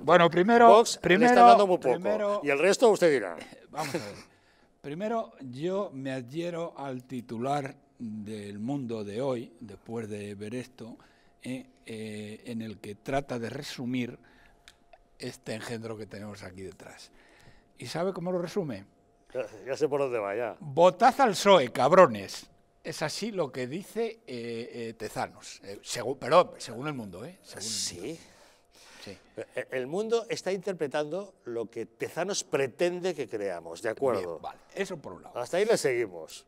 Bueno, primero. primero, está dando muy poco. y el resto usted dirá. Vamos a ver. primero, yo me adhiero al titular del mundo de hoy, después de ver esto, eh, eh, en el que trata de resumir este engendro que tenemos aquí detrás. ¿Y sabe cómo lo resume? Ya, sé por dónde va, ya. Botad al PSOE, cabrones. Es así lo que dice eh, Tezanos, Pero según el mundo, ¿eh? sí. E-, el mundo está interpretando lo que Tezanos pretende que creamos, ¿de acuerdo? eso por un lado. Hasta ahí le seguimos.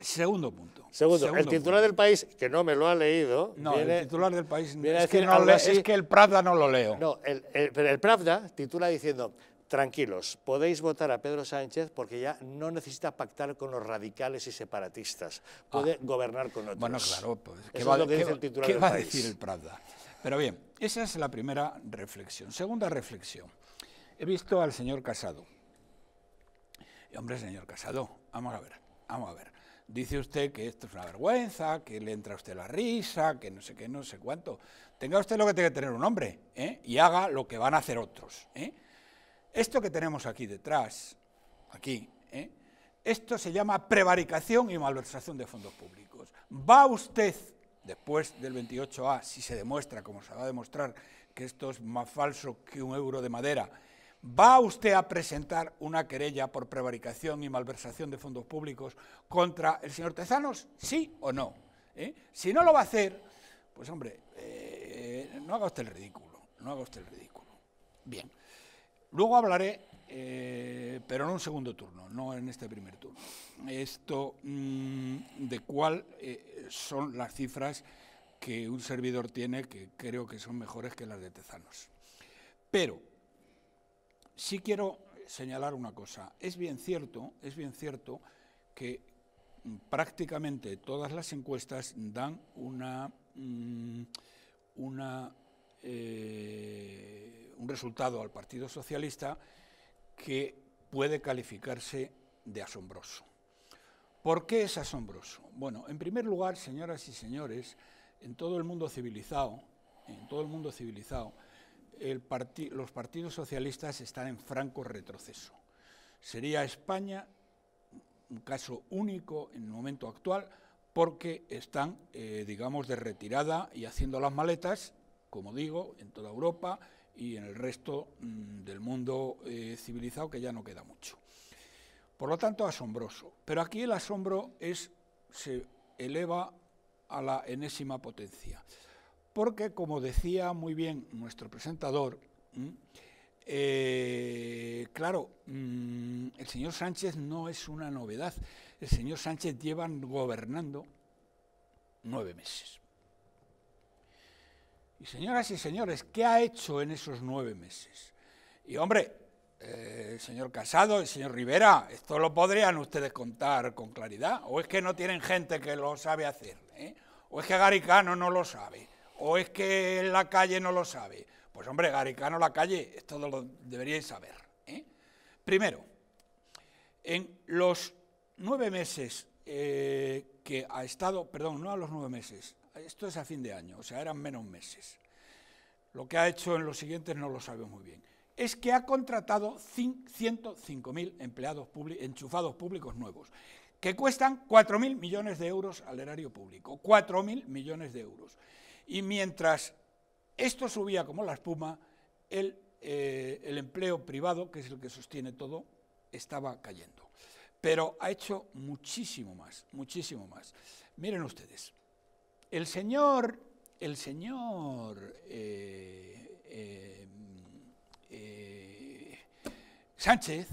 Segundo punto. Segundo, el titular del país, que no me lo ha leído. No, el titular del país que es que el Pravda no lo leo. No, el, el, Pravda titula diciendo: Tranquilos, podéis votar a Pedro Sánchez porque ya no necesita pactar con los radicales y separatistas. Puede ah. gobernar con otros. Bueno, claro, pues, ¿qué va, a decir el Pravda? Pero bien, esa es la primera reflexión. Segunda reflexión. He visto al señor Casado. hombre, señor Casado, vamos a ver, vamos a ver. Dice usted que esto es una vergüenza, que le entra a usted la risa, que no sé qué, no sé cuánto. Tenga usted lo que tiene que tener un hombre ¿eh? y haga lo que van a hacer otros. ¿eh? Esto que tenemos aquí detrás, aquí, ¿eh? esto se llama prevaricación y malversación de fondos públicos. Va usted después del 28A, si se demuestra, como se va a demostrar, que esto es más falso que un euro de madera, ¿va usted a presentar una querella por prevaricación y malversación de fondos públicos contra el señor Tezanos? ¿Sí o no? ¿Eh? Si no lo va a hacer, pues hombre, eh, no haga usted el ridículo, no haga usted el ridículo. Bien, luego hablaré eh, pero en un segundo turno, no en este primer turno. Esto mm, de cuál eh, son las cifras que un servidor tiene que creo que son mejores que las de Tezanos. Pero sí quiero señalar una cosa. Es bien cierto, es bien cierto que mm, prácticamente todas las encuestas dan una, mm, eh, un resultado al Partido Socialista que puede calificarse de asombroso. ¿Por qué es asombroso? Bueno, en primer lugar, señoras y señores, en todo el mundo civilizado, en todo el mundo civilizado, los partidos socialistas están en franco retroceso. Sería España un caso único en el momento actual porque están, eh, digamos, de retirada y haciendo las maletas, como digo, en toda Europa, y en el resto mm, del mundo eh, civilizado que ya no queda mucho. Por lo tanto, asombroso. Pero aquí el asombro es, se eleva a la enésima potencia. Porque, como decía muy bien nuestro presentador, mm, eh, claro, mm, el señor Sánchez no es una novedad. El señor Sánchez lleva gobernando nueve meses. Y señoras y señores, ¿qué ha hecho en esos nueve meses? Y hombre, eh, el señor Casado, el señor Rivera, esto lo podrían ustedes contar con claridad. O es que no tienen gente que lo sabe hacer, ¿eh? o es que Garicano no lo sabe, o es que en la calle no lo sabe. Pues hombre, Garicano, la calle, esto lo deberíais saber. ¿eh? Primero, en los nueve meses que ha estado, perdón, no a los nueve meses, esto es a fin de año, o sea, eran menos meses. Lo que ha hecho en los siguientes no lo sabemos muy bien. Es que ha contratado 105.000 empleados públicos, enchufados públicos nuevos, que cuestan 4.000 millones de euros al erario público, 4.000 millones de euros. Y mientras esto subía como la espuma, eh, el empleo privado, que es el que sostiene todo, estaba cayendo pero ha hecho muchísimo más, muchísimo más. Miren ustedes. El Señor, el Señor eh, eh, eh, Sánchez,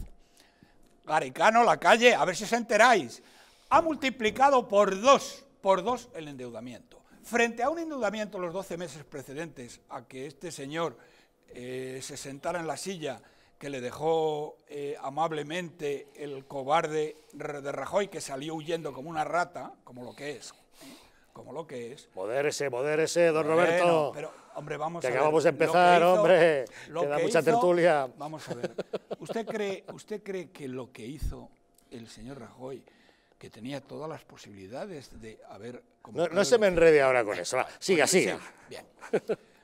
Garicano, la calle, a ver si os enteráis, ha multiplicado por dos, por dos el endeudamiento. Frente a un endeudamiento los 12 meses precedentes a que este señor se sentara en la silla que le dejó amablemente el cobarde de Rajoy, que salió huyendo como una rata, como lo que es, como lo que es. Modérese, modérese, don Roberto. Pero, hombre, vamos a ver. acabamos de empezar, hombre. Queda mucha tertulia. Vamos a ver. ¿Usted cree, ¿Usted cree que lo que hizo el señor Rajoy, que tenía todas las posibilidades de haber... No, no se me enrede ahora con eso. siga, siga. bien.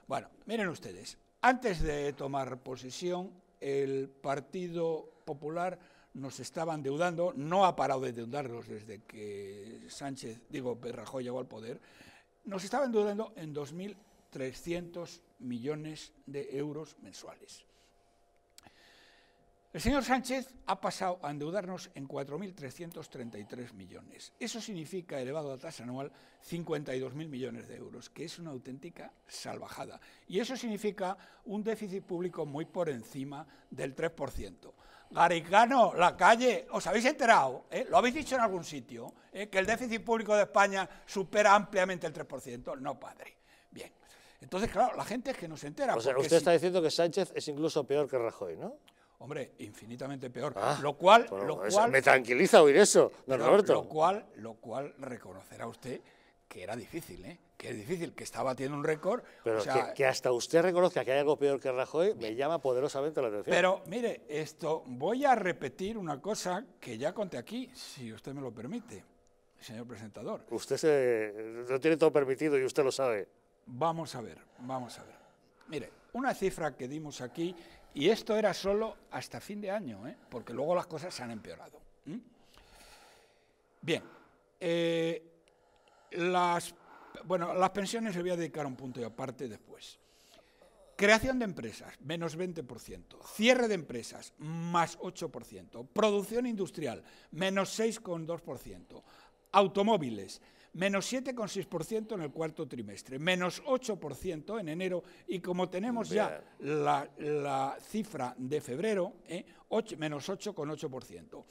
Bueno, miren ustedes. Antes de tomar posesión, el Partido Popular nos estaban endeudando, no ha parado de endeudarnos desde que Sánchez, digo, perrajoy llegó al poder, nos estaba endeudando en 2.300 millones de euros mensuales. El señor Sánchez ha pasado a endeudarnos en 4.333 millones. Eso significa, elevado a tasa anual, 52.000 millones de euros, que es una auténtica salvajada. Y eso significa un déficit público muy por encima del 3%. Garicano, la calle, ¿os habéis enterado? Eh? ¿Lo habéis dicho en algún sitio? Eh? ¿Que el déficit público de España supera ampliamente el 3%? No, padre. Bien. Entonces, claro, la gente es que no se entera. O sea, usted está diciendo que Sánchez es incluso peor que Rajoy, ¿no? Hombre, infinitamente peor. Ah, lo cual, Me tranquiliza oír eso, don Roberto. Lo cual, lo cual reconocerá usted que era difícil, ¿eh? que es difícil, que estaba teniendo un récord. Pero que, hasta usted reconozca que hay algo peor que Rajoy, me llama poderosamente la atención. Pero mire, esto voy a repetir una cosa que ya conté aquí, si usted me lo permite, señor presentador. Usted se, lo tiene todo permitido y usted lo sabe. Vamos a ver, vamos a ver. Mire, una cifra que dimos aquí, y esto era solo hasta fin de año, ¿eh? porque luego las cosas se han empeorado. Bien, eh, las, bueno, las pensiones se voy a dedicar un punto y aparte después. Creación de empresas, menos 20%. Cierre de empresas, más 8%. Producción industrial, menos 6,2%. Automóviles, menos 7,6% en el cuarto trimestre, menos 8% en enero y como tenemos ya la, cifra de febrero, eh, menos 8,8%.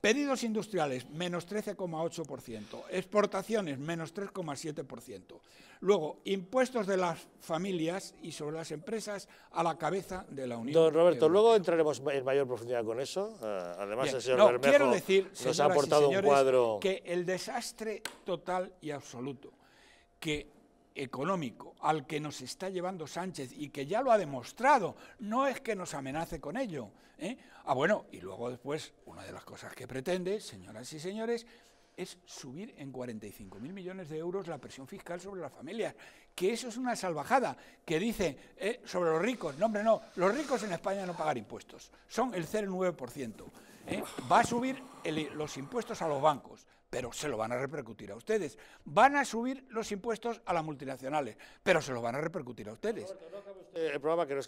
Pedidos industriales, menos 13,8%. Exportaciones, menos 3,7%. Luego, impuestos de las familias y sobre las empresas a la cabeza de la Unión Don Roberto, luego entraremos en mayor profundidad con eso. Ah, además, el señor Bermejo nos ha aportado un cuadro... que el desastre total y absoluto que económico al que nos está llevando Sánchez y que ya lo ha demostrado, no es que nos amenace con ello. ¿eh? Ah, bueno, y luego después, una de las cosas que pretende, señoras y señores, es subir en 45.000 millones de euros la presión fiscal sobre las familias, que eso es una salvajada, que dice ¿eh? sobre los ricos, no hombre, no, los ricos en España no pagan impuestos, son el 0,9%. ¿eh? Va a subir los impuestos a los bancos, pero se lo van a repercutir a ustedes. Van a subir los impuestos a las multinacionales, pero se lo van a repercutir a ustedes. que